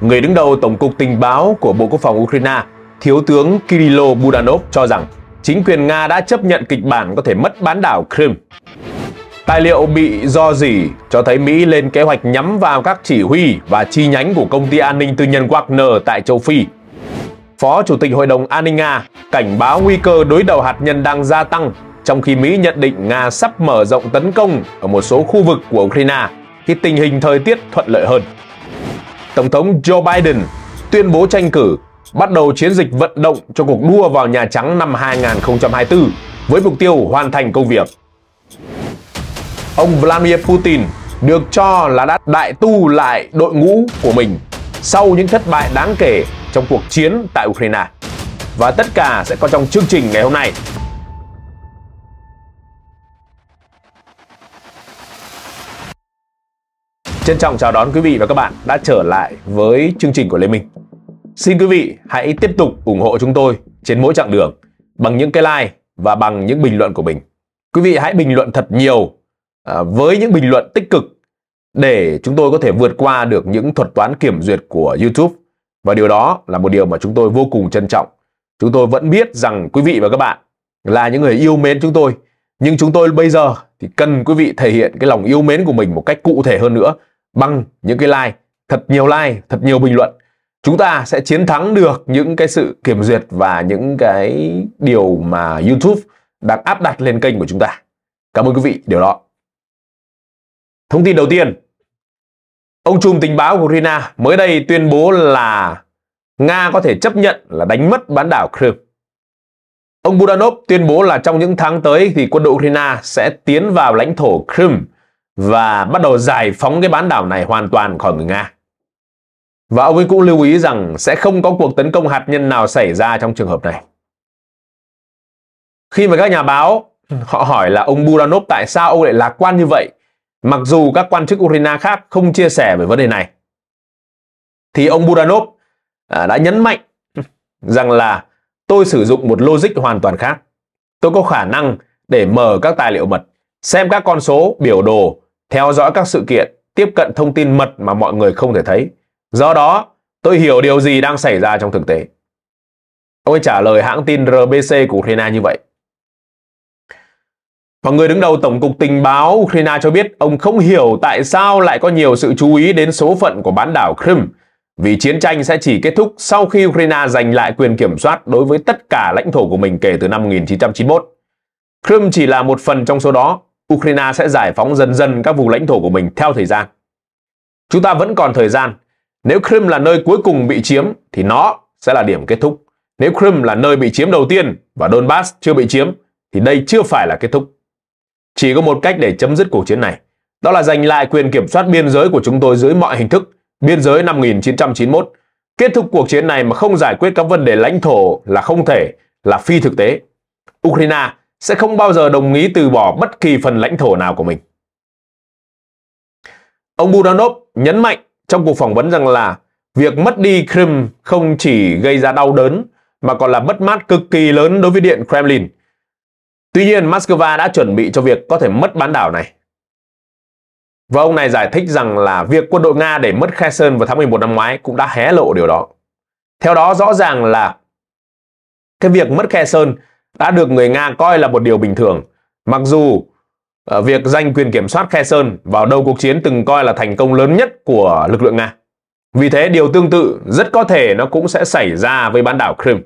Người đứng đầu Tổng cục Tình báo của Bộ Quốc phòng Ukraine, Thiếu tướng Kirilo Budanov cho rằng chính quyền Nga đã chấp nhận kịch bản có thể mất bán đảo Crimea. Tài liệu bị do dỉ cho thấy Mỹ lên kế hoạch nhắm vào các chỉ huy và chi nhánh của công ty an ninh tư nhân Wagner tại châu Phi. Phó Chủ tịch Hội đồng An ninh Nga cảnh báo nguy cơ đối đầu hạt nhân đang gia tăng trong khi Mỹ nhận định Nga sắp mở rộng tấn công ở một số khu vực của Ukraine khi tình hình thời tiết thuận lợi hơn. Tổng thống Joe Biden tuyên bố tranh cử, bắt đầu chiến dịch vận động cho cuộc đua vào Nhà Trắng năm 2024 với mục tiêu hoàn thành công việc. Ông Vladimir Putin được cho là đã đại tu lại đội ngũ của mình sau những thất bại đáng kể trong cuộc chiến tại Ukraine. Và tất cả sẽ có trong chương trình ngày hôm nay. Trân trọng chào đón quý vị và các bạn đã trở lại với chương trình của Lê Minh. Xin quý vị hãy tiếp tục ủng hộ chúng tôi trên mỗi chặng đường bằng những cái like và bằng những bình luận của mình. Quý vị hãy bình luận thật nhiều à, với những bình luận tích cực để chúng tôi có thể vượt qua được những thuật toán kiểm duyệt của YouTube và điều đó là một điều mà chúng tôi vô cùng trân trọng. Chúng tôi vẫn biết rằng quý vị và các bạn là những người yêu mến chúng tôi nhưng chúng tôi bây giờ thì cần quý vị thể hiện cái lòng yêu mến của mình một cách cụ thể hơn nữa bằng những cái like, thật nhiều like, thật nhiều bình luận. Chúng ta sẽ chiến thắng được những cái sự kiểm duyệt và những cái điều mà YouTube đang áp đặt lên kênh của chúng ta. Cảm ơn quý vị điều đó. Thông tin đầu tiên, ông trùm tình báo của Ukraine mới đây tuyên bố là Nga có thể chấp nhận là đánh mất bán đảo Crimea. Ông Budanov tuyên bố là trong những tháng tới thì quân đội Ukraine sẽ tiến vào lãnh thổ Crimea và bắt đầu giải phóng cái bán đảo này hoàn toàn khỏi người Nga. Và ông ấy cũng lưu ý rằng sẽ không có cuộc tấn công hạt nhân nào xảy ra trong trường hợp này. Khi mà các nhà báo họ hỏi là ông Buranov tại sao ông lại lạc quan như vậy, mặc dù các quan chức Ukraine khác không chia sẻ về vấn đề này, thì ông Buranov à, đã nhấn mạnh rằng là tôi sử dụng một logic hoàn toàn khác. Tôi có khả năng để mở các tài liệu mật xem các con số, biểu đồ, theo dõi các sự kiện, tiếp cận thông tin mật mà mọi người không thể thấy. Do đó, tôi hiểu điều gì đang xảy ra trong thực tế. Ông ấy trả lời hãng tin RBC của Ukraine như vậy. Và người đứng đầu Tổng cục Tình báo Ukraine cho biết ông không hiểu tại sao lại có nhiều sự chú ý đến số phận của bán đảo Crimea vì chiến tranh sẽ chỉ kết thúc sau khi Ukraine giành lại quyền kiểm soát đối với tất cả lãnh thổ của mình kể từ năm 1991. Crimea chỉ là một phần trong số đó, Ukraine sẽ giải phóng dần dần các vùng lãnh thổ của mình theo thời gian. Chúng ta vẫn còn thời gian. Nếu Crimea là nơi cuối cùng bị chiếm thì nó sẽ là điểm kết thúc. Nếu Crimea là nơi bị chiếm đầu tiên và Donbass chưa bị chiếm thì đây chưa phải là kết thúc. Chỉ có một cách để chấm dứt cuộc chiến này, đó là giành lại quyền kiểm soát biên giới của chúng tôi dưới mọi hình thức, biên giới năm 1991. Kết thúc cuộc chiến này mà không giải quyết các vấn đề lãnh thổ là không thể, là phi thực tế. Ukraine sẽ không bao giờ đồng ý từ bỏ bất kỳ phần lãnh thổ nào của mình. Ông Budanov nhấn mạnh trong cuộc phỏng vấn rằng là việc mất đi Crimea không chỉ gây ra đau đớn mà còn là mất mát cực kỳ lớn đối với Điện Kremlin. Tuy nhiên, Moscow đã chuẩn bị cho việc có thể mất bán đảo này. Và ông này giải thích rằng là việc quân đội Nga để mất Kherson vào tháng 11 năm ngoái cũng đã hé lộ điều đó. Theo đó rõ ràng là cái việc mất Kherson đã được người Nga coi là một điều bình thường. Mặc dù ờ, việc giành quyền kiểm soát Khe Sơn vào đầu cuộc chiến từng coi là thành công lớn nhất của lực lượng Nga. Vì thế điều tương tự rất có thể nó cũng sẽ xảy ra với bán đảo Crimea.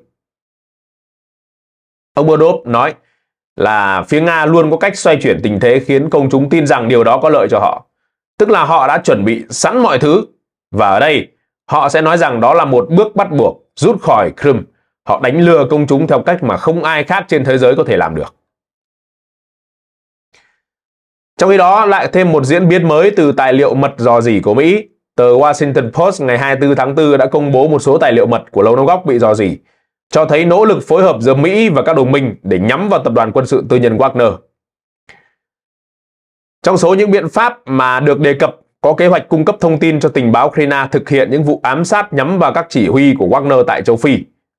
Ông Berdov nói là phía Nga luôn có cách xoay chuyển tình thế khiến công chúng tin rằng điều đó có lợi cho họ. Tức là họ đã chuẩn bị sẵn mọi thứ và ở đây họ sẽ nói rằng đó là một bước bắt buộc rút khỏi Crimea Họ đánh lừa công chúng theo cách mà không ai khác trên thế giới có thể làm được. Trong khi đó, lại thêm một diễn biến mới từ tài liệu mật dò dỉ của Mỹ. Tờ Washington Post ngày 24 tháng 4 đã công bố một số tài liệu mật của Lầu Năm Góc bị dò dỉ, cho thấy nỗ lực phối hợp giữa Mỹ và các đồng minh để nhắm vào tập đoàn quân sự tư nhân Wagner. Trong số những biện pháp mà được đề cập có kế hoạch cung cấp thông tin cho tình báo Krina thực hiện những vụ ám sát nhắm vào các chỉ huy của Wagner tại châu Phi.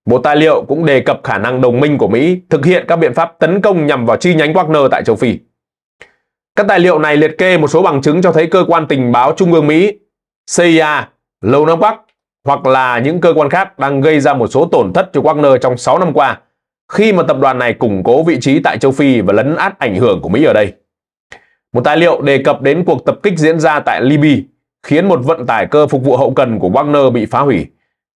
Một tài liệu cũng đề cập khả năng đồng minh của Mỹ thực hiện các biện pháp tấn công nhằm vào chi nhánh Wagner tại châu Phi. Các tài liệu này liệt kê một số bằng chứng cho thấy cơ quan tình báo Trung ương Mỹ, CIA, Lầu Nam Bắc hoặc là những cơ quan khác đang gây ra một số tổn thất cho Wagner trong 6 năm qua khi mà tập đoàn này củng cố vị trí tại châu Phi và lấn át ảnh hưởng của Mỹ ở đây. Một tài liệu đề cập đến cuộc tập kích diễn ra tại Libya khiến một vận tải cơ phục vụ hậu cần của Wagner bị phá hủy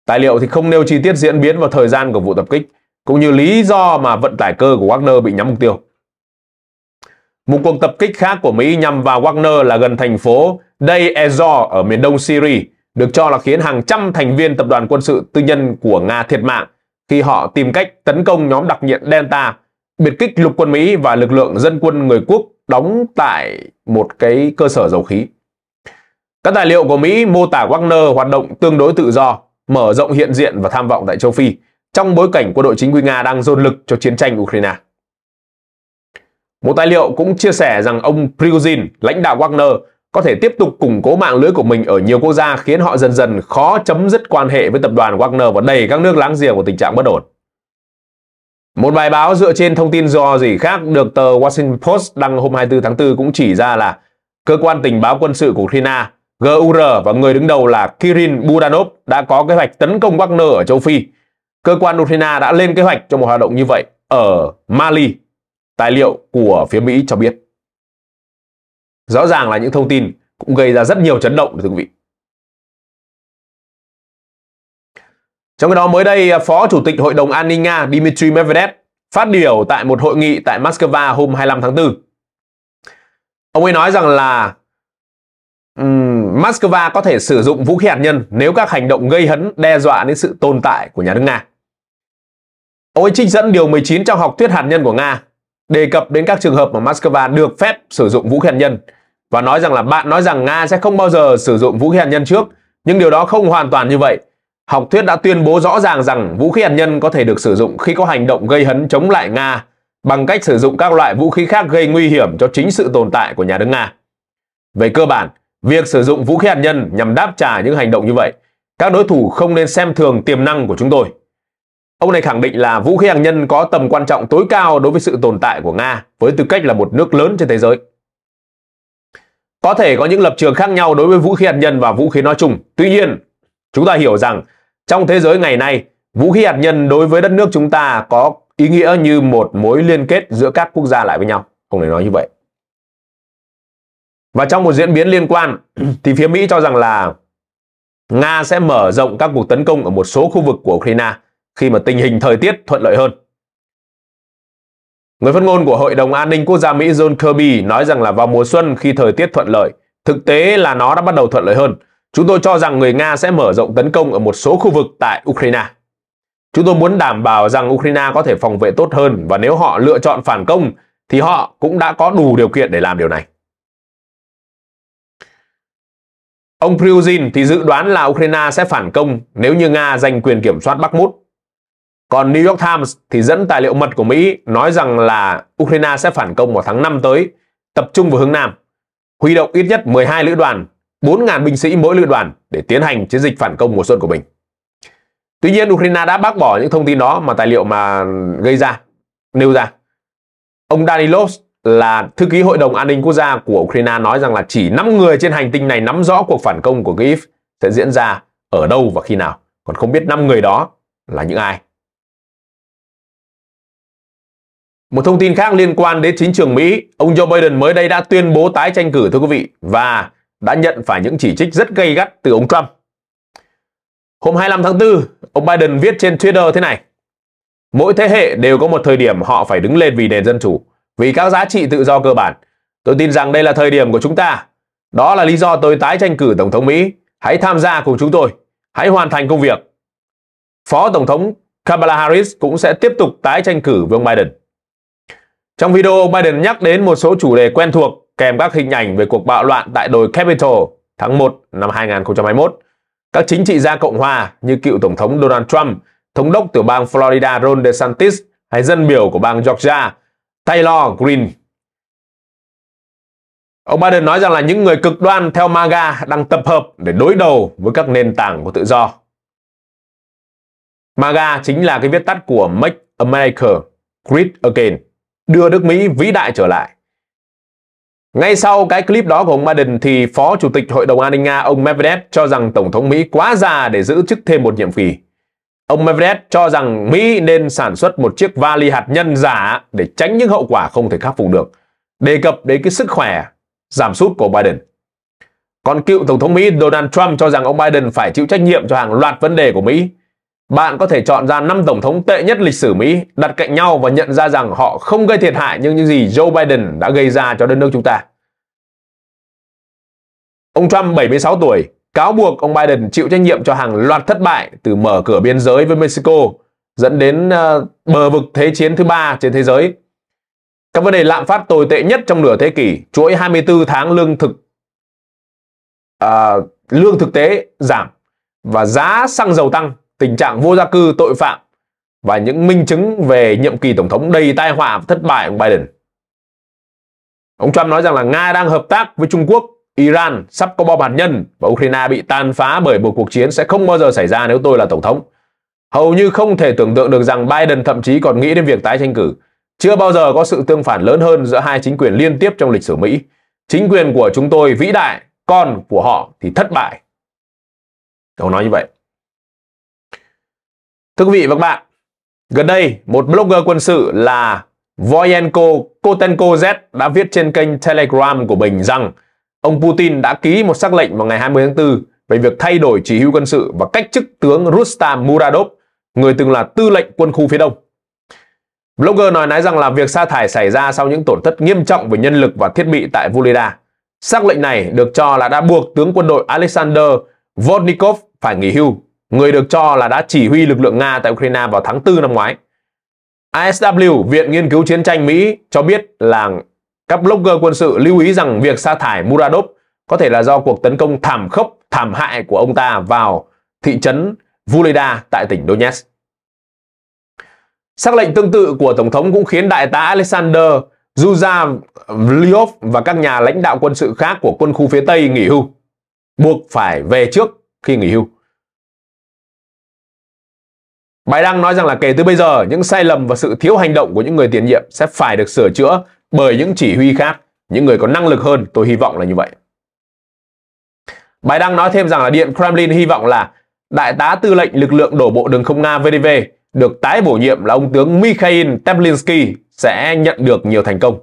Tài liệu thì không nêu chi tiết diễn biến và thời gian của vụ tập kích, cũng như lý do mà vận tải cơ của Wagner bị nhắm mục tiêu. Một cuộc tập kích khác của Mỹ nhằm vào Wagner là gần thành phố Day Ezor ở miền đông Syria, được cho là khiến hàng trăm thành viên tập đoàn quân sự tư nhân của Nga thiệt mạng khi họ tìm cách tấn công nhóm đặc nhiệm Delta, biệt kích lục quân Mỹ và lực lượng dân quân người quốc đóng tại một cái cơ sở dầu khí. Các tài liệu của Mỹ mô tả Wagner hoạt động tương đối tự do, mở rộng hiện diện và tham vọng tại châu Phi trong bối cảnh quân đội chính quy Nga đang dồn lực cho chiến tranh Ukraine. Một tài liệu cũng chia sẻ rằng ông Prigozhin, lãnh đạo Wagner, có thể tiếp tục củng cố mạng lưới của mình ở nhiều quốc gia khiến họ dần dần khó chấm dứt quan hệ với tập đoàn Wagner và đẩy các nước láng giềng vào tình trạng bất ổn. Một bài báo dựa trên thông tin do gì khác được tờ Washington Post đăng hôm 24 tháng 4 cũng chỉ ra là cơ quan tình báo quân sự của Ukraine GUR và người đứng đầu là Kirin Budanov đã có kế hoạch tấn công Wagner ở châu Phi. Cơ quan Ukraine đã lên kế hoạch cho một hoạt động như vậy ở Mali, tài liệu của phía Mỹ cho biết. Rõ ràng là những thông tin cũng gây ra rất nhiều chấn động thưa quý vị. Trong khi đó mới đây, Phó Chủ tịch Hội đồng An ninh Nga Dmitry Medvedev phát biểu tại một hội nghị tại Moscow hôm 25 tháng 4. Ông ấy nói rằng là um, Moscow có thể sử dụng vũ khí hạt nhân nếu các hành động gây hấn đe dọa đến sự tồn tại của nhà nước Nga. Ông ấy trích dẫn điều 19 trong học thuyết hạt nhân của Nga, đề cập đến các trường hợp mà Moscow được phép sử dụng vũ khí hạt nhân và nói rằng là bạn nói rằng Nga sẽ không bao giờ sử dụng vũ khí hạt nhân trước, nhưng điều đó không hoàn toàn như vậy. Học thuyết đã tuyên bố rõ ràng rằng vũ khí hạt nhân có thể được sử dụng khi có hành động gây hấn chống lại Nga bằng cách sử dụng các loại vũ khí khác gây nguy hiểm cho chính sự tồn tại của nhà nước Nga. Về cơ bản, Việc sử dụng vũ khí hạt nhân nhằm đáp trả những hành động như vậy, các đối thủ không nên xem thường tiềm năng của chúng tôi. Ông này khẳng định là vũ khí hạt nhân có tầm quan trọng tối cao đối với sự tồn tại của Nga với tư cách là một nước lớn trên thế giới. Có thể có những lập trường khác nhau đối với vũ khí hạt nhân và vũ khí nói chung. Tuy nhiên, chúng ta hiểu rằng trong thế giới ngày nay, vũ khí hạt nhân đối với đất nước chúng ta có ý nghĩa như một mối liên kết giữa các quốc gia lại với nhau. Ông này nói như vậy. Và trong một diễn biến liên quan thì phía Mỹ cho rằng là Nga sẽ mở rộng các cuộc tấn công ở một số khu vực của Ukraine khi mà tình hình thời tiết thuận lợi hơn. Người phát ngôn của Hội đồng An ninh Quốc gia Mỹ John Kirby nói rằng là vào mùa xuân khi thời tiết thuận lợi, thực tế là nó đã bắt đầu thuận lợi hơn. Chúng tôi cho rằng người Nga sẽ mở rộng tấn công ở một số khu vực tại Ukraine. Chúng tôi muốn đảm bảo rằng Ukraine có thể phòng vệ tốt hơn và nếu họ lựa chọn phản công thì họ cũng đã có đủ điều kiện để làm điều này. Ông Prigozhin thì dự đoán là Ukraine sẽ phản công nếu như Nga giành quyền kiểm soát Bắc Mút. Còn New York Times thì dẫn tài liệu mật của Mỹ nói rằng là Ukraine sẽ phản công vào tháng 5 tới, tập trung vào hướng Nam, huy động ít nhất 12 lữ đoàn, 4.000 binh sĩ mỗi lữ đoàn để tiến hành chiến dịch phản công mùa xuân của mình. Tuy nhiên Ukraine đã bác bỏ những thông tin đó mà tài liệu mà gây ra, nêu ra. Ông Danilov là thư ký Hội đồng An ninh Quốc gia của Ukraine nói rằng là chỉ 5 người trên hành tinh này nắm rõ cuộc phản công của Kyiv sẽ diễn ra ở đâu và khi nào. Còn không biết 5 người đó là những ai. Một thông tin khác liên quan đến chính trường Mỹ, ông Joe Biden mới đây đã tuyên bố tái tranh cử thưa quý vị và đã nhận phải những chỉ trích rất gây gắt từ ông Trump. Hôm 25 tháng 4, ông Biden viết trên Twitter thế này. Mỗi thế hệ đều có một thời điểm họ phải đứng lên vì nền dân chủ vì các giá trị tự do cơ bản. Tôi tin rằng đây là thời điểm của chúng ta. Đó là lý do tôi tái tranh cử Tổng thống Mỹ. Hãy tham gia cùng chúng tôi. Hãy hoàn thành công việc. Phó Tổng thống Kamala Harris cũng sẽ tiếp tục tái tranh cử với ông Biden. Trong video, ông Biden nhắc đến một số chủ đề quen thuộc kèm các hình ảnh về cuộc bạo loạn tại đồi Capitol tháng 1 năm 2021. Các chính trị gia Cộng hòa như cựu Tổng thống Donald Trump, Thống đốc tiểu bang Florida Ron DeSantis hay dân biểu của bang Georgia Taylor Green. Ông Biden nói rằng là những người cực đoan theo MAGA đang tập hợp để đối đầu với các nền tảng của tự do. MAGA chính là cái viết tắt của Make America Great Again, đưa nước Mỹ vĩ đại trở lại. Ngay sau cái clip đó của ông Biden thì Phó Chủ tịch Hội đồng An ninh Nga ông Medvedev cho rằng Tổng thống Mỹ quá già để giữ chức thêm một nhiệm kỳ. Ông Everett cho rằng Mỹ nên sản xuất một chiếc vali hạt nhân giả để tránh những hậu quả không thể khắc phục được, đề cập đến cái sức khỏe giảm sút của Biden. Còn cựu Tổng thống Mỹ Donald Trump cho rằng ông Biden phải chịu trách nhiệm cho hàng loạt vấn đề của Mỹ. Bạn có thể chọn ra 5 Tổng thống tệ nhất lịch sử Mỹ, đặt cạnh nhau và nhận ra rằng họ không gây thiệt hại như những gì Joe Biden đã gây ra cho đất nước chúng ta. Ông Trump 76 tuổi, cáo buộc ông Biden chịu trách nhiệm cho hàng loạt thất bại từ mở cửa biên giới với Mexico dẫn đến ờ, bờ vực thế chiến thứ ba trên thế giới. Các vấn đề lạm phát tồi tệ nhất trong nửa thế kỷ, chuỗi 24 tháng lương thực à, lương thực tế giảm và giá xăng dầu tăng, tình trạng vô gia cư, tội phạm và những minh chứng về nhiệm kỳ tổng thống đầy tai họa và thất bại của Biden. Ông Trump nói rằng là Nga đang hợp tác với Trung Quốc Iran sắp có bom hạt nhân và Ukraine bị tàn phá bởi một cuộc chiến sẽ không bao giờ xảy ra nếu tôi là Tổng thống. Hầu như không thể tưởng tượng được rằng Biden thậm chí còn nghĩ đến việc tái tranh cử. Chưa bao giờ có sự tương phản lớn hơn giữa hai chính quyền liên tiếp trong lịch sử Mỹ. Chính quyền của chúng tôi vĩ đại, con của họ thì thất bại. Ông nói như vậy. Thưa quý vị và các bạn, gần đây một blogger quân sự là Voyenko Kotenko Z đã viết trên kênh Telegram của mình rằng ông Putin đã ký một sắc lệnh vào ngày 20 tháng 4 về việc thay đổi chỉ huy quân sự và cách chức tướng Rustam Muradov, người từng là tư lệnh quân khu phía đông. Blogger nói nói rằng là việc sa thải xảy ra sau những tổn thất nghiêm trọng về nhân lực và thiết bị tại Volida. Sắc lệnh này được cho là đã buộc tướng quân đội Alexander Vodnikov phải nghỉ hưu, người được cho là đã chỉ huy lực lượng Nga tại Ukraine vào tháng 4 năm ngoái. ASW, Viện Nghiên cứu Chiến tranh Mỹ, cho biết là các blogger quân sự lưu ý rằng việc sa thải Muradov có thể là do cuộc tấn công thảm khốc, thảm hại của ông ta vào thị trấn Vuleda tại tỉnh Donetsk. Sắc lệnh tương tự của Tổng thống cũng khiến Đại tá Alexander Zuzavlyov và các nhà lãnh đạo quân sự khác của quân khu phía Tây nghỉ hưu, buộc phải về trước khi nghỉ hưu. Bài đăng nói rằng là kể từ bây giờ, những sai lầm và sự thiếu hành động của những người tiền nhiệm sẽ phải được sửa chữa bởi những chỉ huy khác, những người có năng lực hơn, tôi hy vọng là như vậy. Bài đăng nói thêm rằng là Điện Kremlin hy vọng là Đại tá tư lệnh lực lượng đổ bộ đường không Nga VDV được tái bổ nhiệm là ông tướng Mikhail Teplinsky sẽ nhận được nhiều thành công.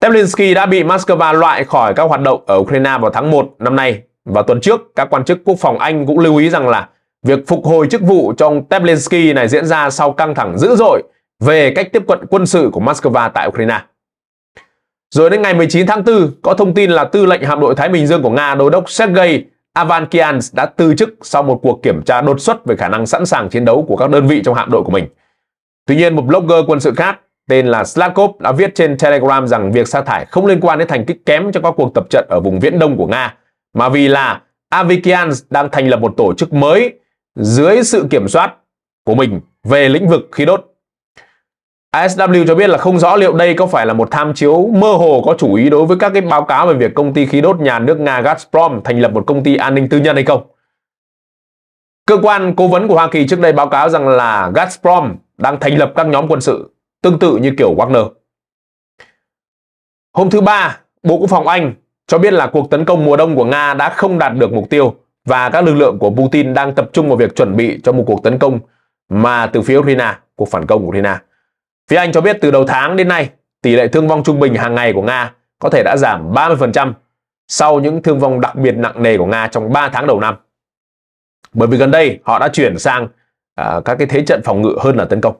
Teplinsky đã bị Moscow loại khỏi các hoạt động ở Ukraine vào tháng 1 năm nay và tuần trước các quan chức quốc phòng Anh cũng lưu ý rằng là việc phục hồi chức vụ trong ông Teplinsky này diễn ra sau căng thẳng dữ dội về cách tiếp cận quân sự của Moscow tại Ukraine. Rồi đến ngày 19 tháng 4, có thông tin là tư lệnh hạm đội Thái Bình Dương của Nga, đô đốc Sergei Avankian đã từ chức sau một cuộc kiểm tra đột xuất về khả năng sẵn sàng chiến đấu của các đơn vị trong hạm đội của mình. Tuy nhiên, một blogger quân sự khác tên là Slakov đã viết trên Telegram rằng việc sa thải không liên quan đến thành tích kém trong các cuộc tập trận ở vùng viễn đông của Nga, mà vì là Avikian đang thành lập một tổ chức mới dưới sự kiểm soát của mình về lĩnh vực khí đốt ASW cho biết là không rõ liệu đây có phải là một tham chiếu mơ hồ có chủ ý đối với các cái báo cáo về việc công ty khí đốt nhà nước Nga Gazprom thành lập một công ty an ninh tư nhân hay không. Cơ quan cố vấn của Hoa Kỳ trước đây báo cáo rằng là Gazprom đang thành lập các nhóm quân sự tương tự như kiểu Wagner. Hôm thứ Ba, Bộ Quốc phòng Anh cho biết là cuộc tấn công mùa đông của Nga đã không đạt được mục tiêu và các lực lượng của Putin đang tập trung vào việc chuẩn bị cho một cuộc tấn công mà từ phía Ukraine, cuộc phản công của Ukraine. Phía Anh cho biết từ đầu tháng đến nay, tỷ lệ thương vong trung bình hàng ngày của Nga có thể đã giảm 30% sau những thương vong đặc biệt nặng nề của Nga trong 3 tháng đầu năm. Bởi vì gần đây họ đã chuyển sang à, các cái thế trận phòng ngự hơn là tấn công.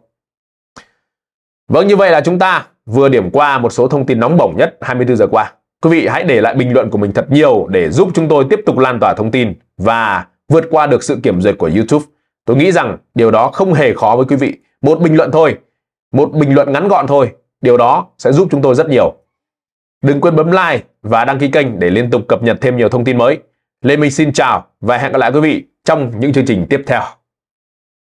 Vâng như vậy là chúng ta vừa điểm qua một số thông tin nóng bỏng nhất 24 giờ qua. Quý vị hãy để lại bình luận của mình thật nhiều để giúp chúng tôi tiếp tục lan tỏa thông tin và vượt qua được sự kiểm duyệt của YouTube. Tôi nghĩ rằng điều đó không hề khó với quý vị. Một bình luận thôi một bình luận ngắn gọn thôi. Điều đó sẽ giúp chúng tôi rất nhiều. Đừng quên bấm like và đăng ký kênh để liên tục cập nhật thêm nhiều thông tin mới. Lê Minh xin chào và hẹn gặp lại quý vị trong những chương trình tiếp theo.